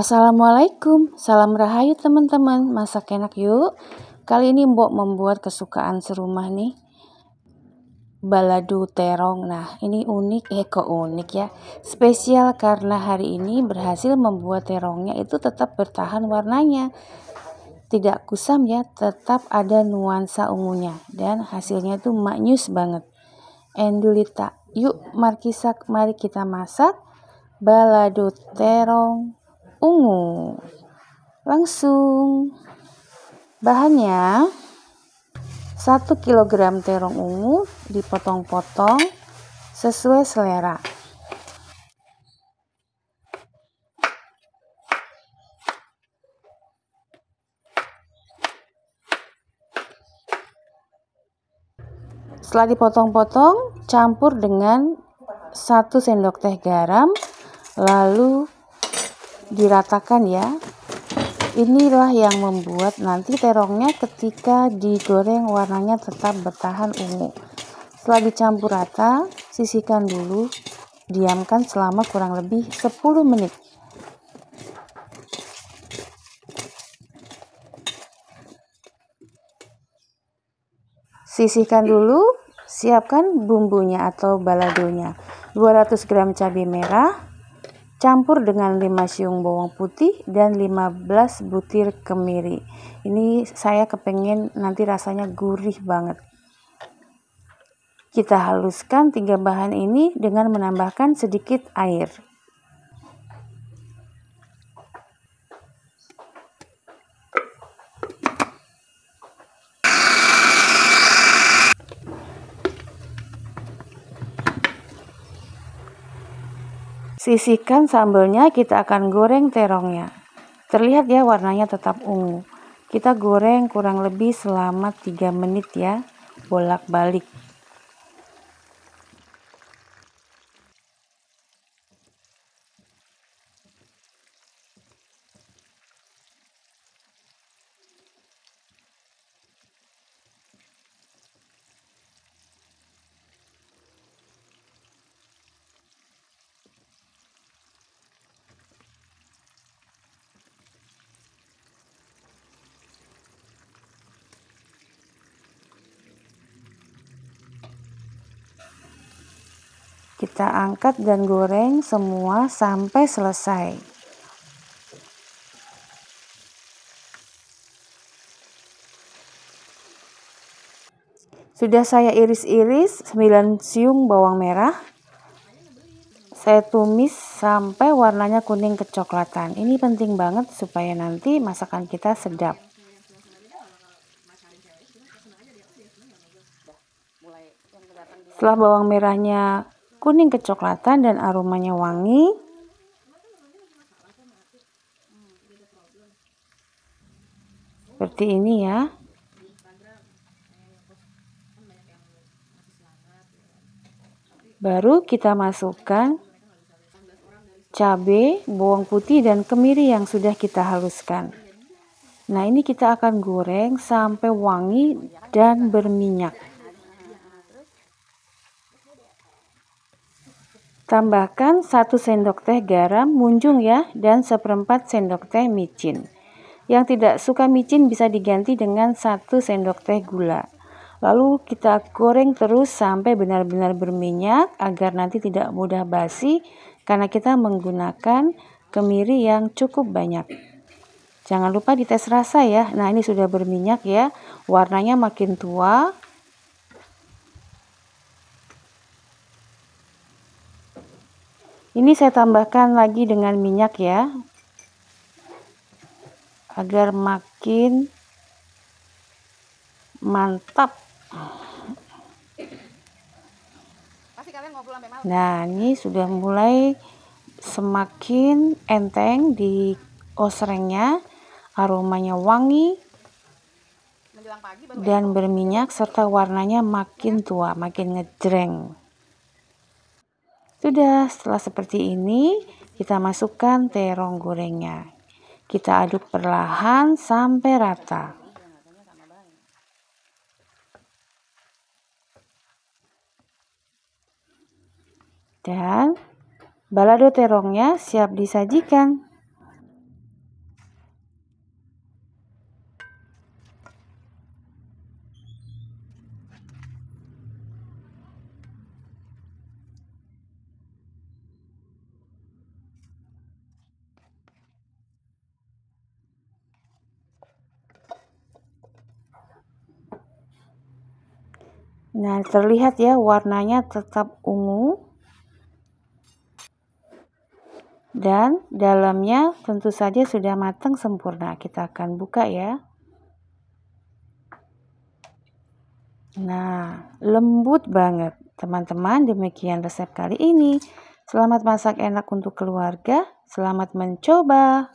Assalamualaikum, salam rahayu teman-teman, masak enak yuk. Kali ini Mbok membuat kesukaan serumah nih. Baladu terong. Nah, ini unik, eh kok unik ya. Spesial karena hari ini berhasil membuat terongnya itu tetap bertahan warnanya. Tidak kusam ya, tetap ada nuansa ungunya. Dan hasilnya itu maknyus banget. Endulita, yuk Markisak, mari kita masak baladu terong ungu. Langsung bahannya 1 kg terong ungu dipotong-potong sesuai selera. Setelah dipotong-potong, campur dengan 1 sendok teh garam, lalu diratakan ya inilah yang membuat nanti terongnya ketika digoreng warnanya tetap bertahan ungu setelah dicampur rata sisihkan dulu diamkan selama kurang lebih 10 menit sisihkan dulu siapkan bumbunya atau baladonya 200 gram cabai merah campur dengan 5 siung bawang putih dan 15 butir kemiri. Ini saya kepengen nanti rasanya gurih banget. Kita haluskan tiga bahan ini dengan menambahkan sedikit air. Sisihkan sambelnya, kita akan goreng terongnya. Terlihat ya warnanya tetap ungu. Kita goreng kurang lebih selama 3 menit ya, bolak-balik. Kita angkat dan goreng semua sampai selesai. Sudah saya iris-iris 9 siung bawang merah. Saya tumis sampai warnanya kuning kecoklatan. Ini penting banget supaya nanti masakan kita sedap. Setelah bawang merahnya kuning kecoklatan dan aromanya wangi. Seperti ini ya. Baru kita masukkan cabai, bawang putih, dan kemiri yang sudah kita haluskan. Nah ini kita akan goreng sampai wangi dan berminyak. Tambahkan 1 sendok teh garam munjung ya dan seperempat sendok teh micin. Yang tidak suka micin bisa diganti dengan 1 sendok teh gula. Lalu kita goreng terus sampai benar-benar berminyak agar nanti tidak mudah basi karena kita menggunakan kemiri yang cukup banyak. Jangan lupa dites rasa ya. Nah, ini sudah berminyak ya. Warnanya makin tua, Ini saya tambahkan lagi dengan minyak ya. Agar makin mantap. Nah, ini sudah mulai semakin enteng di osrengnya, aromanya wangi dan berminyak serta warnanya makin iya. tua, makin ngejreng. Sudah, setelah seperti ini, kita masukkan terong gorengnya. Kita aduk perlahan sampai rata. Dan balado terongnya siap disajikan. Nah, terlihat ya warnanya tetap ungu. Dan dalamnya tentu saja sudah matang sempurna. Kita akan buka ya. Nah, lembut banget. Teman-teman, demikian resep kali ini. Selamat masak enak untuk keluarga. Selamat mencoba.